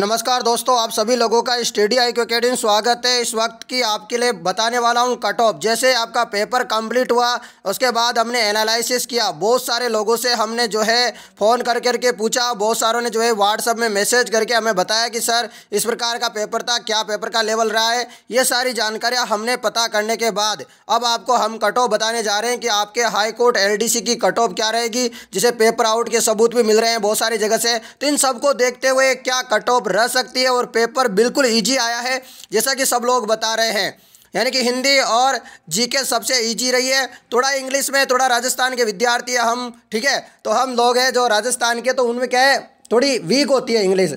नमस्कार दोस्तों आप सभी लोगों का स्टडी आई अकेडमी स्वागत है इस वक्त की आपके लिए बताने वाला हूँ कट ऑफ जैसे आपका पेपर कंप्लीट हुआ उसके बाद हमने एनालिसिस किया बहुत सारे लोगों से हमने जो है फ़ोन कर करके पूछा बहुत सारों ने जो है व्हाट्सअप में मैसेज करके हमें बताया कि सर इस प्रकार का पेपर था क्या पेपर का लेवल रहा है ये सारी जानकारियाँ हमने पता करने के बाद अब आपको हम कट ऑफ बताने जा रहे हैं कि आपके हाई कोर्ट एल की कट ऑफ क्या रहेगी जिसे पेपर आउट के सबूत भी मिल रहे हैं बहुत सारी जगह से तो इन सबको देखते हुए क्या कट ऑफ रह सकती है और पेपर बिल्कुल ईजी आया है जैसा कि सब लोग बता रहे हैं यानी कि हिंदी और जीके सबसे इजी रही है थोड़ा इंग्लिश में थोड़ा राजस्थान के विद्यार्थी हम ठीक है तो हम लोग हैं जो राजस्थान के तो उनमें क्या है थोड़ी वीक होती है इंग्लिश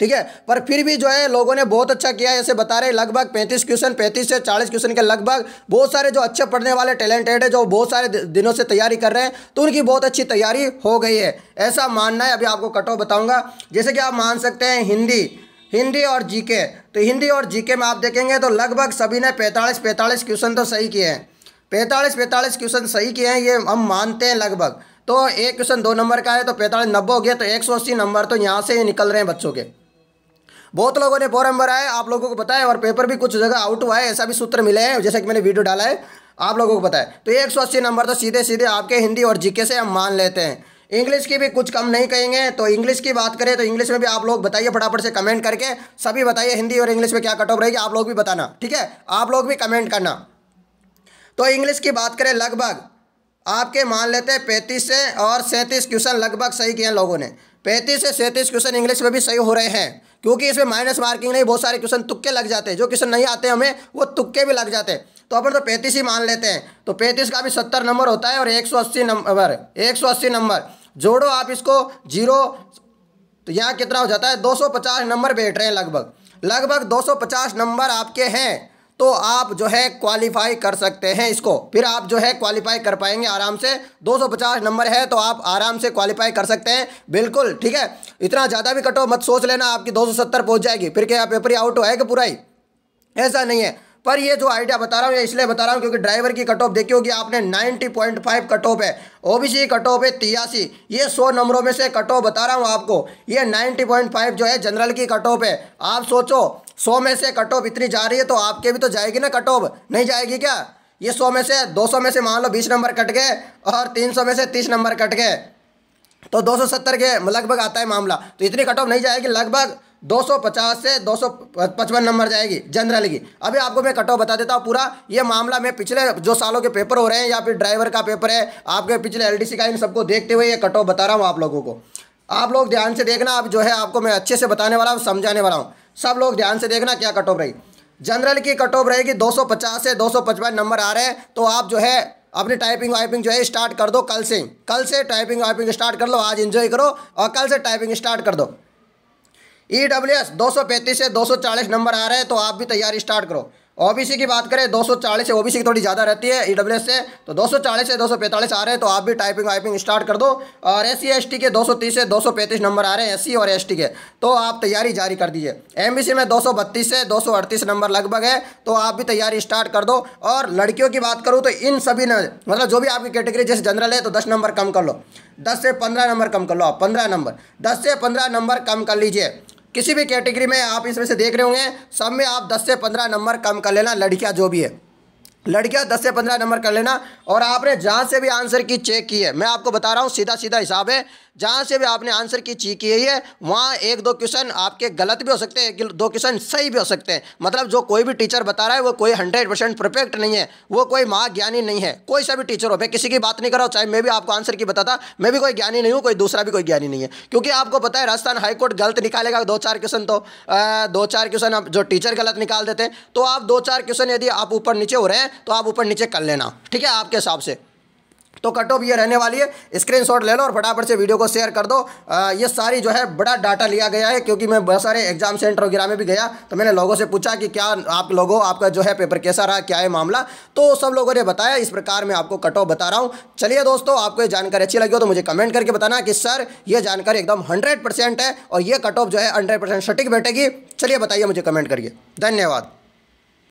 ठीक है पर फिर भी जो है लोगों ने बहुत अच्छा किया है ऐसे बता रहे लगभग पैंतीस क्वेश्चन पैंतीस से चालीस क्वेश्चन के लगभग बहुत सारे जो अच्छे पढ़ने वाले टैलेंटेड है जो बहुत सारे दिनों से तैयारी कर रहे हैं तो उनकी बहुत अच्छी तैयारी हो गई है ऐसा मानना है अभी आपको कट ऑफ बताऊँगा जैसे कि आप मान सकते हैं हिंदी हिंदी और जीके तो हिंदी और जीके में आप देखेंगे तो लगभग सभी ने पैंतालीस पैंतालीस क्वेश्चन तो सही किए हैं पैंतालीस पैंतालीस क्वेश्चन सही किए हैं ये हम मानते हैं लगभग तो एक क्वेश्चन दो नंबर का है तो पैंतालीस नब्बे हो गया तो एक सौ अस्सी नंबर तो यहाँ से ही निकल रहे हैं बच्चों के बहुत लोगों ने फॉरम भरा है आप लोगों को पता है और पेपर भी कुछ जगह आउट हुआ है ऐसा भी सूत्र मिले हैं जैसा कि मैंने वीडियो डाला है आप लोगों को पता है तो एक सौ अस्सी नंबर तो सीधे सीधे आपके हिंदी और जीके से हम मान लेते हैं इंग्लिश की भी कुछ कम नहीं कहेंगे तो इंग्लिश की बात करें तो इंग्लिश में भी आप लोग बताइए फटाफट से कमेंट करके सभी बताइए हिंदी और इंग्लिश में क्या कट ऑफ रहेगी आप लोग भी बताना ठीक है आप लोग भी कमेंट करना तो इंग्लिश की बात करें लगभग आपके मान लेते हैं पैंतीस से और सैंतीस क्वेश्चन लगभग सही किए हैं लोगों ने पैंतीस से सैंतीस क्वेश्चन इंग्लिश में भी सही हो रहे हैं क्योंकि इसमें माइनस मार्किंग नहीं बहुत सारे क्वेश्चन तुक्के लग जाते हैं जो क्वेश्चन नहीं आते हमें वो तुक्के भी लग जाते हैं तो अपन तो पैंतीस ही मान लेते हैं तो पैंतीस का भी सत्तर नंबर होता है और एक सौ अस्सी नंबर एक सौ अस्सी नंबर जोड़ो आप इसको जीरो तो यहाँ कितना हो जाता है दो सौ पचास नंबर बैठ रहे हैं लगभग लगभग दो सौ पचास नंबर आपके हैं तो आप जो है क्वालिफाई कर सकते हैं इसको फिर आप जो है क्वालिफाई कर पाएंगे आराम से 250 नंबर है तो आप आराम से क्वालिफाई कर सकते हैं बिल्कुल ठीक है इतना ज़्यादा भी कटो मत सोच लेना आपकी 270 पहुंच जाएगी फिर क्या पेपर ही आउट होएगा पूरा ही ऐसा नहीं है पर ये जो आइडिया बता रहा हूँ इसलिए बता रहा हूँ क्योंकि ड्राइवर की कट ऑफ देखी होगी आपने 90.5 कट ऑफ है ओबीसी कट ऑफ है तियासी ये 100 नंबरों में से कट ऑफ बता रहा हूँ आपको ये 90.5 जो है जनरल की कट ऑफ है आप सोचो सौ में से कट ऑफ इतनी जा रही है तो आपके भी तो जाएगी ना कट ऑफ नहीं जाएगी क्या ये सौ में से दो सौ में से मान लो बीस नंबर कट गए और तीन सौ में से तीस नंबर कट गए तो दो सौ सत्तर के लगभग आता है मामला तो इतनी कट ऑफ नहीं जाएगी लगभग दो सौ पचास से दो सौ पचपन नंबर जाएगी जनरल की अभी आपको मैं कट ऑफ बता देता हूँ पूरा ये मामला मैं पिछले जो सालों के पेपर हो रहे हैं या फिर ड्राइवर का पेपर है आपके पिछले एल का इन सबको देखते हुए ये कट ऑफ बता रहा हूँ आप लोगों को आप लोग ध्यान से देखना आप जो है आपको मैं अच्छे से बताने वाला हूँ समझाने वाला हूँ सब लोग ध्यान से देखना क्या कट ऑफ रही जनरल की कट ऑफ रहेगी 250 से 255 नंबर आ रहे हैं तो आप जो है अपनी टाइपिंग वाइपिंग जो है स्टार्ट कर दो कल से कल से टाइपिंग वाइपिंग स्टार्ट कर लो आज इन्जॉय करो और कल से टाइपिंग स्टार्ट कर दो ई डब्ल्यू एस दो से 240 नंबर आ रहे हैं तो आप भी तैयारी स्टार्ट करो ओबीसी की बात करें 240 से ओबीसी की थोड़ी ज़्यादा रहती है ईडब्ल्यूएस e से तो 240 से 245 आ रहे हैं तो आप भी टाइपिंग वाइपिंग स्टार्ट कर दो और एस सी e, के 230 से 235 नंबर आ रहे हैं एससी e और एसटी के तो आप तैयारी जारी कर दीजिए एमबीसी में 232 से 238 नंबर लगभग है तो आप भी तैयारी स्टार्ट कर दो और लड़कियों की बात करूँ तो इन सभी ने मतलब जो भी आपकी कैटेगरी जैसे जनरल है तो दस नंबर कम कर लो दस से पंद्रह नंबर कम कर लो आप पंद्रह नंबर दस से पंद्रह नंबर कम कर लीजिए किसी भी कैटेगरी में आप इसमें से देख रहे होंगे सब में आप दस से पंद्रह नंबर कम कर लेना लड़कियाँ जो भी है लड़कियां दस से पंद्रह नंबर कर लेना और आपने जहाँ से भी आंसर की चेक की है मैं आपको बता रहा हूँ सीधा सीधा हिसाब है जहाँ से भी आपने आंसर की ची की है वहाँ एक दो क्वेश्चन आपके गलत भी हो सकते हैं दो क्वेश्चन सही भी हो सकते हैं मतलब जो कोई भी टीचर बता रहा है वो कोई हंड्रेड परसेंट परफेक्ट नहीं है वो कोई महा ज्ञानी नहीं है कोई सा भी टीचर हो मैं किसी की बात नहीं कर रहा हूँ चाहे मैं भी आपको आंसर की बताता मैं भी कोई ज्ञानी नहीं हूँ कोई दूसरा भी कोई ज्ञानी नहीं है क्योंकि आपको पता है राजस्थान हाईकोर्ट गलत निकालेगा दो चार क्वेश्चन तो दो चार क्वेश्चन जो टीचर गलत निकाल देते हैं तो आप दो चार क्वेश्चन यदि आप ऊपर नीचे हो रहे हैं तो आप ऊपर नीचे कर लेना ठीक है आपके हिसाब से तो कट ऑफ ये रहने वाली है स्क्रीनशॉट ले लो और फटाफट से वीडियो को शेयर कर दो आ, ये सारी जो है बड़ा डाटा लिया गया है क्योंकि मैं बहुत सारे एग्जाम सेंटर वगैरह में भी गया तो मैंने लोगों से पूछा कि क्या आप लोगों आपका जो है पेपर कैसा रहा क्या है मामला तो सब लोगों ने बताया इस प्रकार मैं आपको कट ऑफ बता रहा हूँ चलिए दोस्तों आपको ये जानकारी अच्छी लगी हो तो मुझे कमेंट करके बताना कि सर ये जानकारी एकदम हंड्रेड है और ये कट ऑफ जो है हंड्रेड सटीक बैठेगी चलिए बताइए मुझे कमेंट करिए धन्यवाद